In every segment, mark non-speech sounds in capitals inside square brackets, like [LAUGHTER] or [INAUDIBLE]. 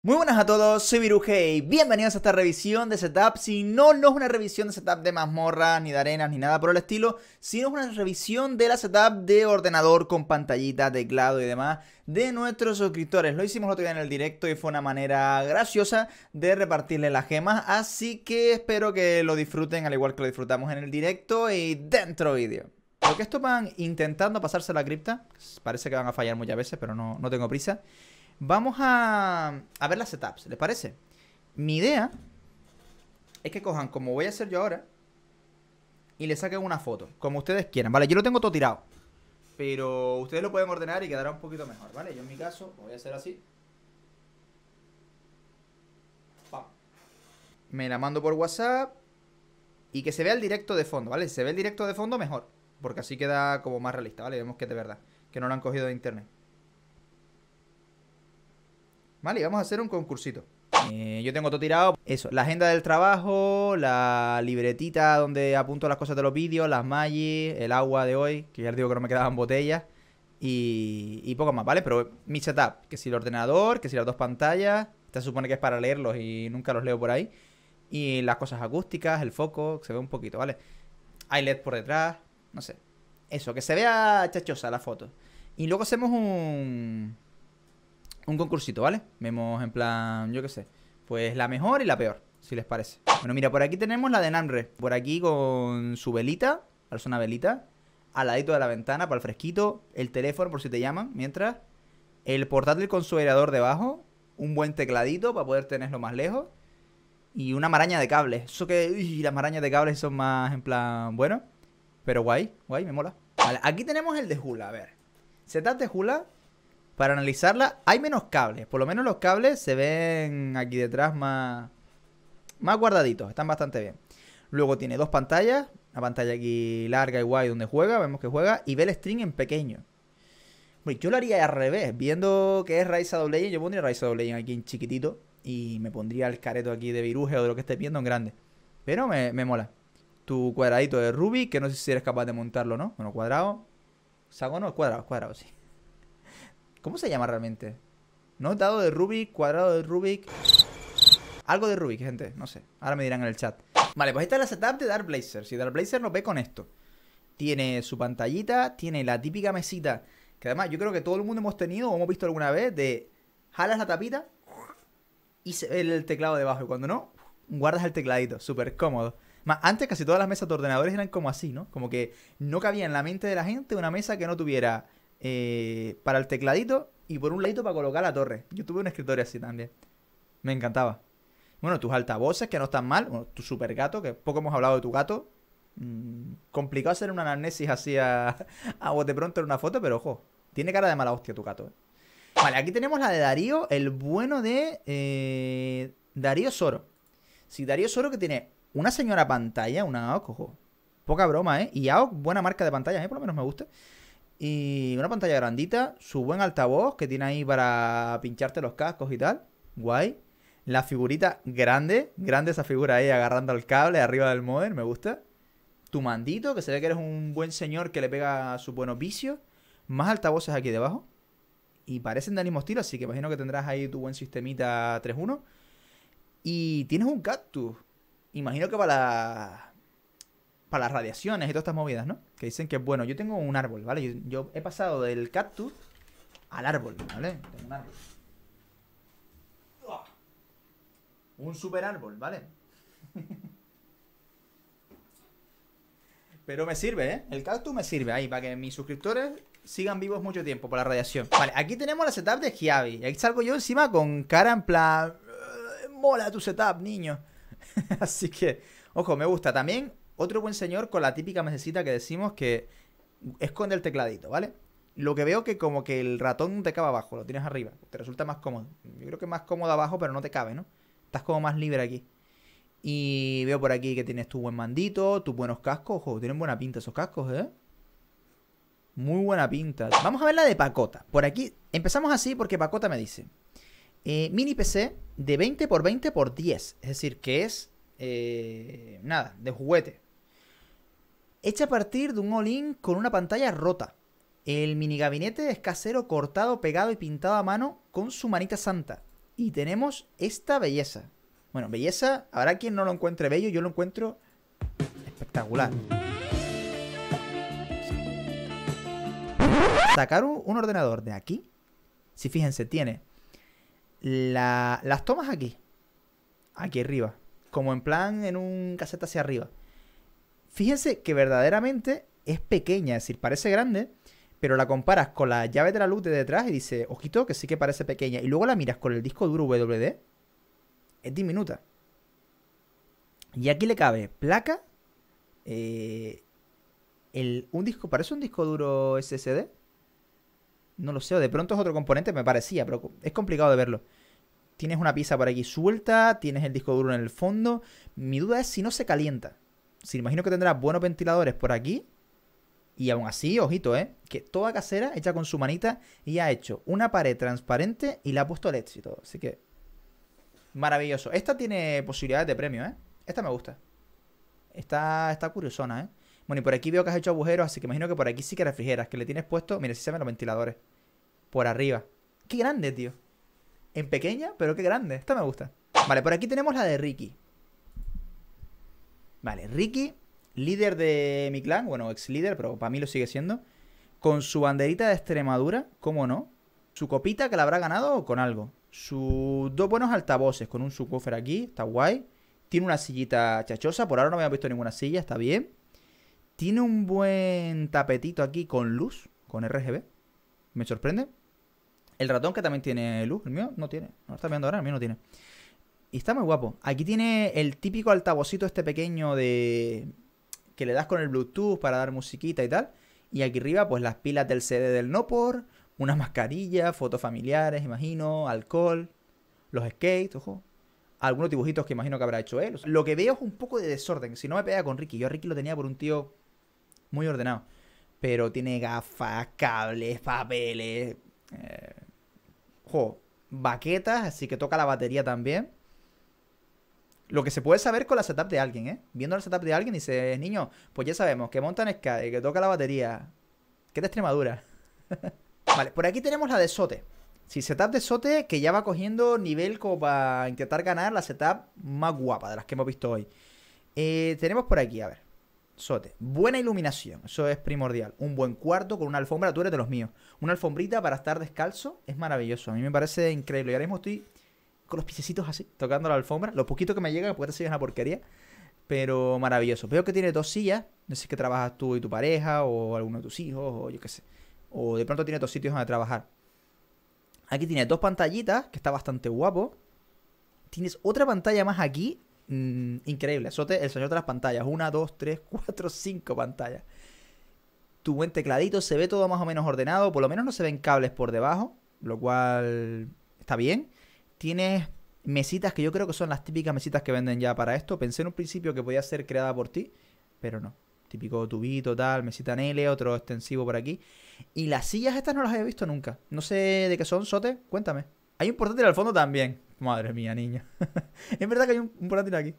Muy buenas a todos, soy Viruje y bienvenidos a esta revisión de setup. Si no, no es una revisión de setup de mazmorra, ni de arenas, ni nada por el estilo, sino es una revisión de la setup de ordenador con pantallita, teclado y demás de nuestros suscriptores. Lo hicimos otro día en el directo y fue una manera graciosa de repartirle las gemas, así que espero que lo disfruten al igual que lo disfrutamos en el directo y dentro vídeo. Porque esto van intentando pasarse la cripta, parece que van a fallar muchas veces, pero no, no tengo prisa. Vamos a, ver las setups, ¿les parece? Mi idea es que cojan, como voy a hacer yo ahora, y le saquen una foto, como ustedes quieran, ¿vale? Yo lo tengo todo tirado, pero ustedes lo pueden ordenar y quedará un poquito mejor, ¿vale? Yo en mi caso voy a hacer así. Me la mando por WhatsApp y que se vea el directo de fondo, ¿vale? se ve el directo de fondo, mejor, porque así queda como más realista, ¿vale? Vemos que es de verdad, que no lo han cogido de internet. ¿Vale? Y vamos a hacer un concursito. Eh, yo tengo todo tirado. Eso, la agenda del trabajo, la libretita donde apunto las cosas de los vídeos, las magis, el agua de hoy, que ya les digo que no me quedaban botellas, y, y poco más, ¿vale? Pero mi setup, que si el ordenador, que si las dos pantallas, se supone que es para leerlos y nunca los leo por ahí, y las cosas acústicas, el foco, que se ve un poquito, ¿vale? Hay LED por detrás, no sé. Eso, que se vea chachosa la foto. Y luego hacemos un un concursito, ¿vale? Vemos en plan, yo qué sé, pues la mejor y la peor, si les parece. Bueno, mira, por aquí tenemos la de Namre. Por aquí con su velita, Al una velita, al ladito de la ventana para el fresquito, el teléfono por si te llaman, mientras, el portátil con su aireador debajo, un buen tecladito para poder tenerlo más lejos y una maraña de cables. Eso que, uy, las marañas de cables son más en plan, bueno, pero guay, guay, me mola. Vale, aquí tenemos el de Jula, a ver. Setup de Hula para analizarla hay menos cables. Por lo menos los cables se ven aquí detrás más, más guardaditos. Están bastante bien. Luego tiene dos pantallas. Una pantalla aquí larga y guay donde juega. Vemos que juega. Y ve el string en pequeño. yo lo haría al revés. Viendo que es Rise of Legend, yo pondría Rise doble aquí en chiquitito. Y me pondría el careto aquí de viruje o de lo que esté viendo en grande. Pero me, mola. Tu cuadradito de Ruby, que no sé si eres capaz de montarlo, ¿no? Bueno, cuadrado. no? cuadrado, cuadrado, sí. ¿Cómo se llama realmente? No, dado de Rubik, cuadrado de Rubik. Algo de Rubik, gente, no sé. Ahora me dirán en el chat. Vale, pues esta es la setup de Dark Blazer. Si Dark Blazer nos ve con esto. Tiene su pantallita, tiene la típica mesita. Que además yo creo que todo el mundo hemos tenido o hemos visto alguna vez de jalas la tapita y se ve el teclado debajo. Y cuando no, guardas el tecladito. Súper cómodo. Más, antes casi todas las mesas de ordenadores eran como así, ¿no? Como que no cabía en la mente de la gente una mesa que no tuviera eh, para el tecladito y por un ladito para colocar la torre. Yo tuve un escritorio así también. Me encantaba. Bueno, tus altavoces que no están mal, tu super gato, que poco hemos hablado de tu gato. Mm, complicado hacer una anamnesis así a, [LAUGHS] a de pronto en una foto, pero ojo, tiene cara de mala hostia tu gato. Eh. Vale, aquí tenemos la de Darío, el bueno de eh, Darío Soro. Si sí, Darío Soro que tiene una señora pantalla, una AOC, ojo. Poca broma, ¿eh? Y AOC, buena marca de pantalla, eh por lo menos me gusta. Y una pantalla grandita, su buen altavoz que tiene ahí para pincharte los cascos y tal. Guay. La figurita grande, grande esa figura ahí agarrando el cable arriba del modem, me gusta. Tu mandito, que se ve que eres un buen señor que le pega su buen buen Más altavoces aquí debajo. Y parecen del mismo estilo, así que imagino que tendrás ahí tu buen sistemita 3.1. Y tienes un cactus. Imagino que para la para las radiaciones y todas estas movidas, ¿no? Que dicen que, bueno, yo tengo un árbol, ¿vale? Yo, he pasado del cactus al árbol, ¿vale? Tengo un árbol. Un super árbol, ¿vale? [LAUGHS] Pero me sirve, ¿eh? El cactus me sirve ahí para que mis suscriptores sigan vivos mucho tiempo por la radiación. Vale, aquí tenemos la setup de Giavi. Ahí salgo yo encima con cara en plan... Mola tu setup, niño. [LAUGHS] Así que, ojo, me gusta. También otro buen señor con la típica mesecita que decimos que esconde el tecladito, ¿vale? Lo que veo que como que el ratón te cabe abajo, lo tienes arriba. Te resulta más cómodo. Yo creo que más cómodo abajo, pero no te cabe, ¿no? Estás como más libre aquí. Y veo por aquí que tienes tu buen mandito, tus buenos cascos. Ojo, tienen buena pinta esos cascos, ¿eh? Muy buena pinta. Vamos a ver la de Pacota. Por aquí, empezamos así porque Pacota me dice. Eh, mini PC de 20 x 20 x 10. Es decir, que es... Eh, nada, de juguete hecha a partir de un all-in con una pantalla rota. El mini gabinete es casero, cortado, pegado y pintado a mano con su manita santa. Y tenemos esta belleza. Bueno, belleza, habrá quien no lo encuentre bello, yo lo encuentro espectacular. Sacar un ordenador de aquí, si fíjense, tiene las tomas aquí, aquí arriba, como en plan en un casete hacia arriba. Fíjense que verdaderamente es pequeña, es decir, parece grande, pero la comparas con la llave de la luz de detrás y dice, ojito, que sí que parece pequeña. Y luego la miras con el disco duro WD, es diminuta. Y aquí le cabe placa, eh, un disco, parece un disco duro SSD. No lo sé, de pronto es otro componente, me parecía, pero es complicado de verlo. Tienes una pieza por aquí suelta, tienes el disco duro en el fondo. Mi duda es si no se calienta. Si, imagino que tendrá buenos ventiladores por aquí. Y aún así, ojito, ¿eh? Que toda casera, hecha con su manita, y ha hecho una pared transparente y la ha puesto LEDs éxito. Así que. Maravilloso. Esta tiene posibilidades de premio, ¿eh? Esta me gusta. Está, está curiosona, ¿eh? Bueno, y por aquí veo que has hecho agujeros, así que imagino que por aquí sí que refrigeras, que le tienes puesto. Mira, si se ven los ventiladores. Por arriba. Qué grande, tío. En pequeña, pero qué grande. Esta me gusta. Vale, por aquí tenemos la de Ricky. Vale, Ricky, líder de mi clan, bueno, ex líder, pero para mí lo sigue siendo, con su banderita de Extremadura, ¿cómo no? Su copita que la habrá ganado con algo. Sus dos buenos altavoces con un subwoofer aquí, está guay. Tiene una sillita chachosa, por ahora no me había visto ninguna silla, está bien. Tiene un buen tapetito aquí con luz, con RGB. Me sorprende. El ratón que también tiene luz, el mío no tiene. No está viendo ahora, el mío no tiene. Y está muy guapo. Aquí tiene el típico altavocito este pequeño de... Que le das con el Bluetooth para dar musiquita y tal. Y aquí arriba, pues las pilas del CD del Nopor, Unas mascarillas, fotos familiares, imagino, alcohol, los skates, ojo. Algunos dibujitos que imagino que habrá hecho él. lo que veo es un poco de desorden. Si no me pega con Ricky. Yo a Ricky lo tenía por un tío muy ordenado. Pero tiene gafas, cables, papeles. Eh, ojo, baquetas, así que toca la batería también lo que se puede saber con la setup de alguien, ¿eh? Viendo la setup de alguien y dices, niño, pues ya sabemos que montan Sky, que toca la batería, Qué de Extremadura. [LAUGHS] vale, por aquí tenemos la de Sote. Sí, setup de Sote que ya va cogiendo nivel como para intentar ganar la setup más guapa de las que hemos visto hoy. Eh, tenemos por aquí, a ver. Sote, buena iluminación, eso es primordial. Un buen cuarto con una alfombra, tú eres de los míos. Una alfombrita para estar descalzo es maravilloso, a mí me parece increíble. Y ahora mismo estoy con los piececitos así, tocando la alfombra. Lo poquito que me llega, porque ser una porquería. Pero maravilloso. Veo que tiene dos sillas. No sé si es que trabajas tú y tu pareja, o alguno de tus hijos, o yo qué sé. O de pronto tiene dos sitios donde trabajar. Aquí tiene dos pantallitas, que está bastante guapo. Tienes otra pantalla más aquí. Mm, increíble. Sote, el señor de las pantallas. Una, dos, tres, [LAUGHS] cuatro, cinco pantallas. Tu buen tecladito. Se ve todo más o menos ordenado. Por lo menos no se ven cables por debajo. Lo cual está bien. Tienes mesitas que yo creo que son las típicas mesitas que venden ya para esto. Pensé en un principio que podía ser creada por ti, pero no. Típico tubito, tal, mesita en L, otro extensivo por aquí. Y las sillas estas no las había visto nunca. No sé de qué son, Sote, cuéntame. Hay un portátil al fondo también. Madre mía, niño [LAUGHS] es verdad que hay un, portátil aquí.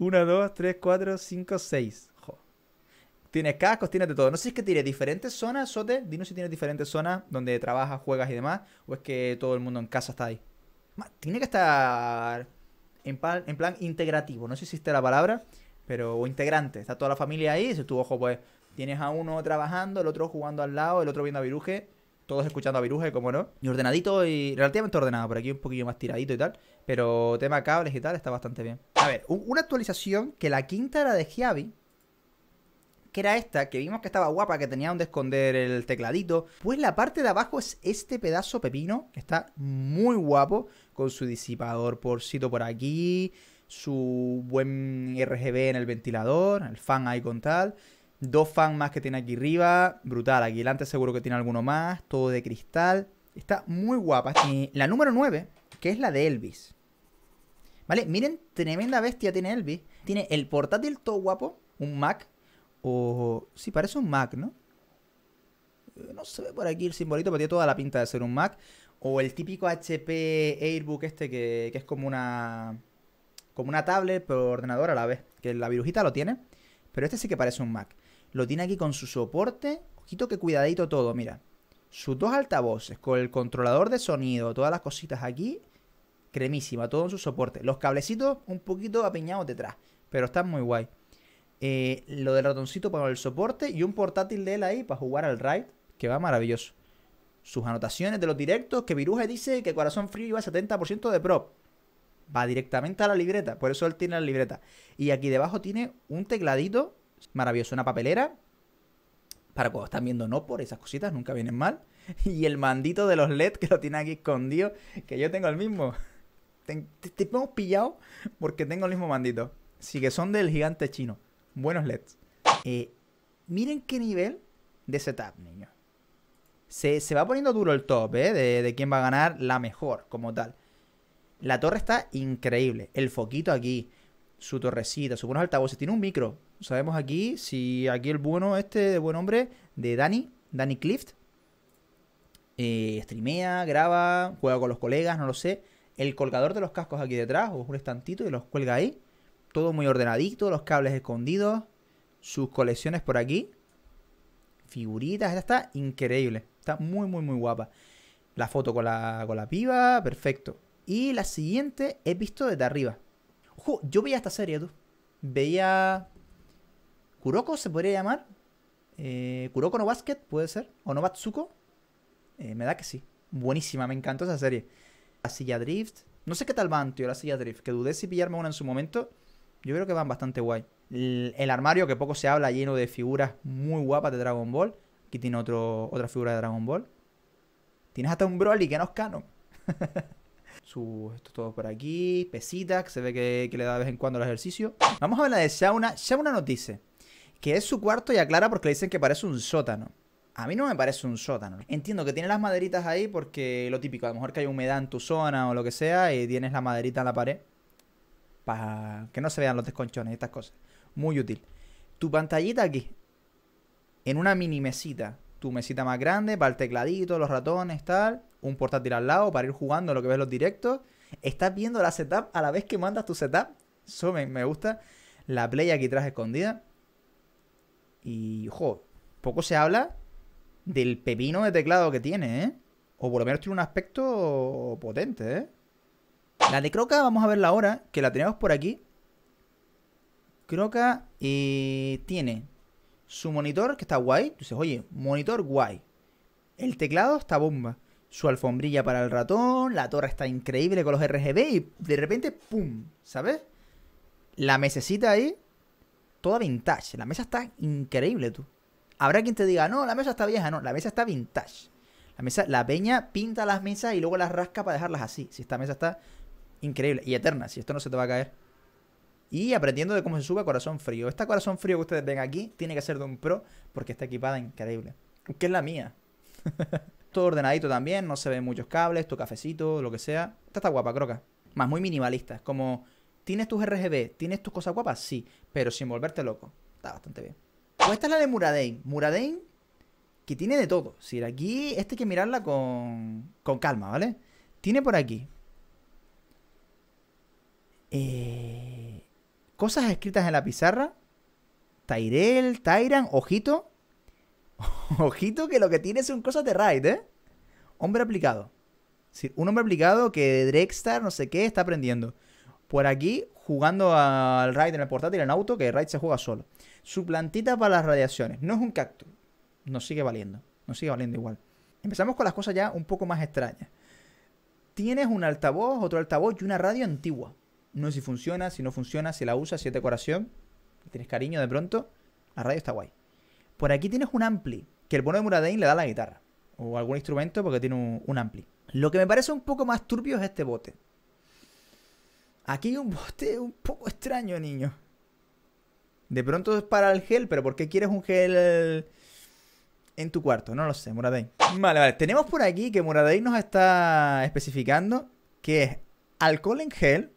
1, 2, 3, 4, 5, 6. Tienes cascos, tienes de todo. No sé si es que tiene diferentes zonas, Sote. Dinos si tienes diferentes zonas donde trabajas, juegas y demás. O es que todo el mundo en casa está ahí tiene que estar en, plan, en plan integrativo, no sé si existe la palabra, pero integrante, está toda la familia ahí, si tú, ojo, pues tienes a uno trabajando, el otro jugando al lado, el otro viendo a Viruje, todos escuchando a Viruje, como no, y ordenadito y relativamente ordenado, por aquí un poquillo más tiradito y tal, pero tema cables y tal está bastante bien. A ver, una actualización que la quinta era de Giavi, que era esta, que vimos que estaba guapa, que tenía donde esconder el tecladito, pues la parte de abajo es este pedazo pepino, que está muy guapo, con su disipador porcito por aquí, su buen RGB en el ventilador, el fan ahí con tal. Dos fans más que tiene aquí arriba, brutal. Aquí delante seguro que tiene alguno más, todo de cristal. Está muy guapa. Y la número 9, que es la de Elvis. ¿Vale? Miren, tremenda bestia tiene Elvis. Tiene el portátil todo guapo, un Mac o... Sí, parece un Mac, ¿no? Eh, no se ve por aquí el simbolito, pero tiene toda la pinta de ser un Mac. O el típico HP Airbook este que, que es como una... Como una tablet, pero ordenador a la vez. Que la virujita lo tiene. Pero este sí que parece un Mac. Lo tiene aquí con su soporte. Ojito que cuidadito todo, mira. Sus dos altavoces, con el controlador de sonido, todas las cositas aquí. Cremísima, todo en su soporte. Los cablecitos un poquito apiñados detrás. Pero están muy guay. Eh, lo del ratoncito para el soporte y un portátil de él ahí para jugar al raid, que va maravilloso. Sus anotaciones de los directos, que viruja dice que Corazón Frío iba a 70% de prop. Va directamente a la libreta, por eso él tiene la libreta. Y aquí debajo tiene un tecladito maravilloso, una papelera, para cuando están viendo no por esas cositas, nunca vienen mal. [LAUGHS] Y el mandito de los LED que lo tiene aquí escondido, que yo tengo el mismo. Te, pillado porque tengo el mismo mandito. Sí que son del gigante chino buenos LEDs. Eh, miren qué nivel de setup, niño. Se, va poniendo duro el top, ¿eh? De, quién va a ganar la mejor, como tal. La torre está increíble. El foquito aquí. Su torrecita, su buenos altavoces. Tiene un micro. Sabemos aquí si aquí el bueno, este buen hombre, de Dani, Danny Clift. Eh, streamea, graba, juega con los colegas, no lo sé. El colgador de los cascos aquí detrás, o un estantito y los cuelga ahí. Todo muy ordenadito, los cables escondidos, sus colecciones por aquí. Figuritas, esta está increíble. Está muy, muy, muy guapa. La foto con la, con la piba, perfecto. Y la siguiente he visto desde arriba. Ojo, yo veía esta serie, tú. Veía. Kuroko se podría llamar. Eh, Kuroko no Basket, puede ser. O no Batsuko. Eh, me da que sí. Buenísima, me encantó esa serie. La silla Drift. No sé qué tal va, tío, la silla Drift. Que dudé si pillarme una en su momento. Yo creo que van bastante guay. El, armario, que poco se habla, lleno de figuras muy guapas de Dragon Ball. Aquí tiene otro, otra figura de Dragon Ball. Tienes hasta un Broly que no es canon. [LAUGHS] Su, esto todo por aquí. Pesita, que se ve que, le da de vez en cuando el ejercicio. Vamos a ver la de Shauna. Shauna nos dice que es su cuarto y aclara porque le dicen que parece un sótano. A mí no me parece un sótano. Entiendo que tiene las maderitas ahí porque lo típico, a lo mejor que hay humedad en tu zona o lo que sea y tienes la maderita en la pared para que no se vean los desconchones y estas cosas. Muy útil. Tu pantallita aquí, en una mini mesita, tu mesita más grande para el tecladito, los ratones, tal, un portátil al lado para ir jugando lo que ves los directos. Estás viendo la setup a la vez que mandas tu setup. Eso me, me gusta. La play aquí atrás escondida. Y, ojo, poco se habla del pepino de teclado que tiene, ¿eh? O por lo menos tiene un aspecto potente, ¿eh? La de Croca, vamos a verla ahora, que la tenemos por aquí. Croca eh, tiene su monitor, que está guay. dices, oye, monitor guay. El teclado está bomba. Su alfombrilla para el ratón, la torre está increíble con los RGB y de repente, ¡pum! ¿Sabes? La mesecita ahí, toda vintage. La mesa está increíble, tú. Habrá quien te diga, no, la mesa está vieja. No, la mesa está vintage. La mesa, la peña pinta las mesas y luego las rasca para dejarlas así. Si esta mesa está increíble y eterna, si esto no se te va a caer. Y aprendiendo de cómo se sube a corazón frío. Esta corazón frío que ustedes ven aquí tiene que ser de un pro porque está equipada increíble. Que es la mía. [LAUGHS] Todo ordenadito también, no se ven muchos cables, tu cafecito, lo que sea. Esta está guapa, croca. Más muy minimalista, como ¿Tienes tus RGB? ¿Tienes tus cosas guapas? Sí, pero sin volverte loco. Está bastante bien. Pues esta es la de Muradain Muradain que tiene de todo. Si aquí, este hay que mirarla con, con calma, ¿vale? Tiene por aquí eh, cosas escritas en la pizarra. Tyrell, Tyran, ojito. [LAUGHS] ojito que lo que tiene son cosas de Raid, ¿eh? Hombre aplicado. un hombre aplicado que Drexstar, no sé qué, está aprendiendo. Por aquí, jugando al Raid en el portátil, en auto, que Raid se juega solo. Su plantita para las radiaciones. No es un cactus. no sigue valiendo. Nos sigue valiendo igual. Empezamos con las cosas ya un poco más extrañas. Tienes un altavoz, otro altavoz y una radio antigua. No sé si funciona, si no funciona, si la usa, si es decoración. Tienes cariño de pronto. La radio está guay. Por aquí tienes un ampli, que el bono de Muradain le da a la guitarra. O algún instrumento porque tiene un, ampli. Lo que me parece un poco más turbio es este bote. Aquí hay un bote un poco extraño, niño. De pronto es para el gel, pero ¿por qué quieres un gel en tu cuarto? No lo sé, Muradain Vale, vale. Tenemos por aquí que Muradain nos está especificando que es alcohol en gel,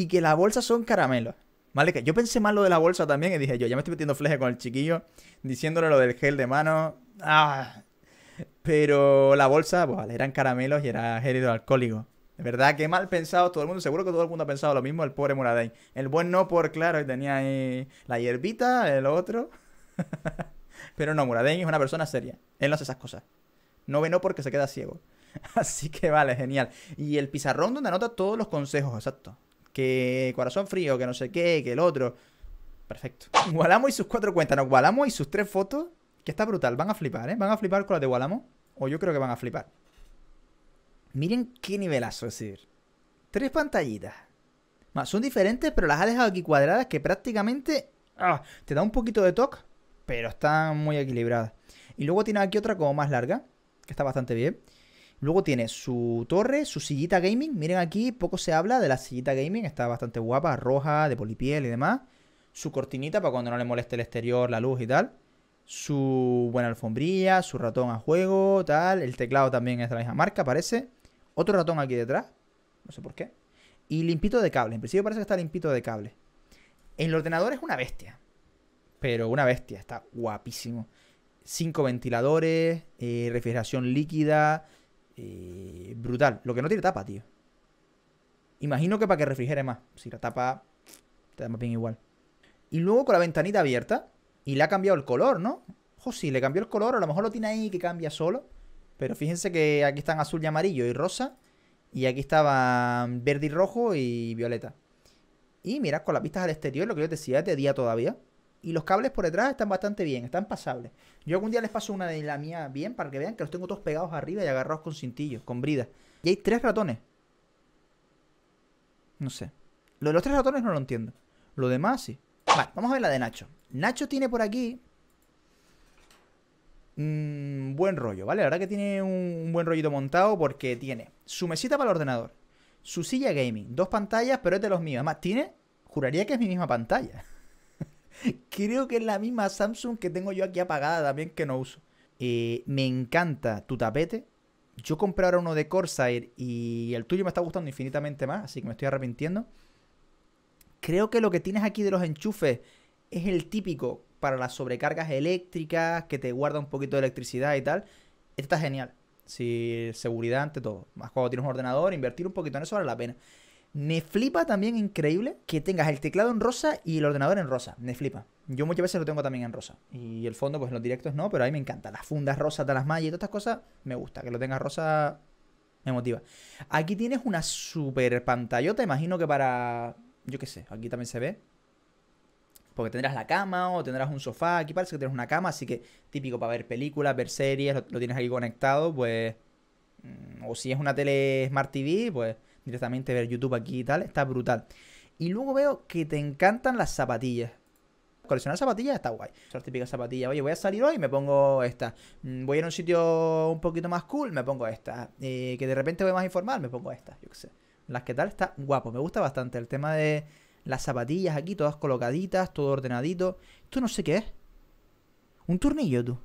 y que la bolsa son caramelos. ¿Vale? Que yo pensé mal lo de la bolsa también y dije yo, ya me estoy metiendo fleje con el chiquillo, diciéndole lo del gel de mano. Ah. Pero la bolsa, pues vale, eran caramelos y era gel alcohólico. De verdad, que mal pensado todo el mundo. Seguro que todo el mundo ha pensado lo mismo, el pobre Muradain. El buen no por, claro, tenía ahí la hierbita, el otro. [LAUGHS] Pero no, Muradain es una persona seria. Él no hace esas cosas. No ve no porque se queda ciego. [LAUGHS] Así que vale, genial. Y el pizarrón donde anota todos los consejos, exacto que corazón frío, que no sé qué, que el otro. Perfecto. [LAUGHS] Gualamo y sus cuatro cuentas. No, Gualamo y sus tres fotos, que está brutal. Van a flipar, ¿eh? Van a flipar con las de Gualamo. O yo creo que van a flipar. Miren qué nivelazo, es decir. Tres pantallitas. son diferentes, pero las ha dejado aquí cuadradas que prácticamente ah, te da un poquito de toque, pero está muy equilibradas. Y luego tiene aquí otra como más larga, que está bastante bien. Luego tiene su torre, su sillita gaming. Miren aquí, poco se habla de la sillita gaming. Está bastante guapa, roja, de polipiel y demás. Su cortinita para cuando no le moleste el exterior, la luz y tal. Su buena alfombrilla, su ratón a juego, tal. El teclado también es de la misma marca, parece. Otro ratón aquí detrás. No sé por qué. Y limpito de cable. En principio parece que está limpito de cable. El ordenador es una bestia. Pero una bestia. Está guapísimo. Cinco ventiladores, eh, refrigeración líquida, eh, brutal. Lo que no tiene tapa, tío. Imagino que para que refrigere más. Si la tapa te da más bien igual. Y luego con la ventanita abierta. Y le ha cambiado el color, ¿no? Ojo, sí, le cambió el color. A lo mejor lo tiene ahí que cambia solo. Pero fíjense que aquí están azul y amarillo y rosa. Y aquí estaban verde y rojo y violeta. Y mirad, con las vistas al exterior, lo que yo decía, te día todavía. Y los cables por detrás están bastante bien, están pasables. Yo algún día les paso una de la mía bien para que vean que los tengo todos pegados arriba y agarrados con cintillos, con bridas. Y hay tres ratones. No sé. Lo de los tres ratones no lo entiendo. Lo demás sí. Vale, vamos a ver la de Nacho. Nacho tiene por aquí. Un mm, buen rollo, ¿vale? La verdad que tiene un buen rollito montado porque tiene su mesita para el ordenador, su silla gaming, dos pantallas, pero es de los míos. Además, tiene, juraría que es mi misma pantalla. [LAUGHS] Creo que es la misma Samsung que tengo yo aquí apagada también que no uso. Eh, me encanta tu tapete. Yo compré ahora uno de Corsair y el tuyo me está gustando infinitamente más, así que me estoy arrepintiendo. Creo que lo que tienes aquí de los enchufes es el típico para las sobrecargas eléctricas, que te guarda un poquito de electricidad y tal. Este está genial. Si seguridad ante todo. Más cuando tienes un ordenador, invertir un poquito en eso vale la pena. Me flipa también increíble que tengas el teclado en rosa y el ordenador en rosa. Me flipa. Yo muchas veces lo tengo también en rosa. Y el fondo, pues en los directos no, pero a mí me encanta. Las fundas rosas, las mallas y todas estas cosas, me gusta. Que lo tengas rosa me motiva. Aquí tienes una super te imagino que para... Yo qué sé, aquí también se ve. Porque tendrás la cama o tendrás un sofá. Aquí parece que tienes una cama, así que típico para ver películas, ver series, lo, lo tienes aquí conectado, pues... Mm, o si es una tele Smart TV, pues directamente ver YouTube aquí y tal, está brutal. Y luego veo que te encantan las zapatillas. Coleccionar zapatillas está guay. Son las típicas zapatillas. Oye, voy a salir hoy y me pongo esta. Mm, voy a ir a un sitio un poquito más cool, me pongo esta. que de repente voy más informal, me pongo esta. Yo qué sé. Las que tal está guapo. Me gusta bastante el tema de las zapatillas aquí, todas colocaditas, todo ordenadito. Esto no sé qué es. Un tornillo, tú.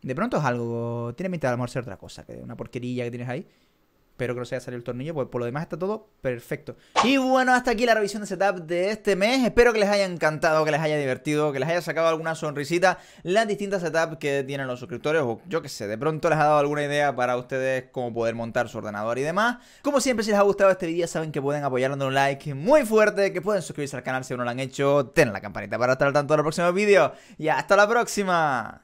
De pronto es algo. Tiene mitad de amor otra cosa, que una porquería que tienes ahí. Espero que no se haya salido el tornillo, pues por lo demás está todo perfecto. Y bueno, hasta aquí la revisión de setup de este mes. Espero que les haya encantado, que les haya divertido, que les haya sacado alguna sonrisita las distintas setups que tienen los suscriptores o yo qué sé, de pronto les ha dado alguna idea para ustedes cómo poder montar su ordenador y demás. Como siempre, si les ha gustado este vídeo, saben que pueden apoyarlo dando un like muy fuerte, que pueden suscribirse al canal si aún no lo han hecho, Ten la campanita para estar al tanto de los próximos vídeos y hasta la próxima.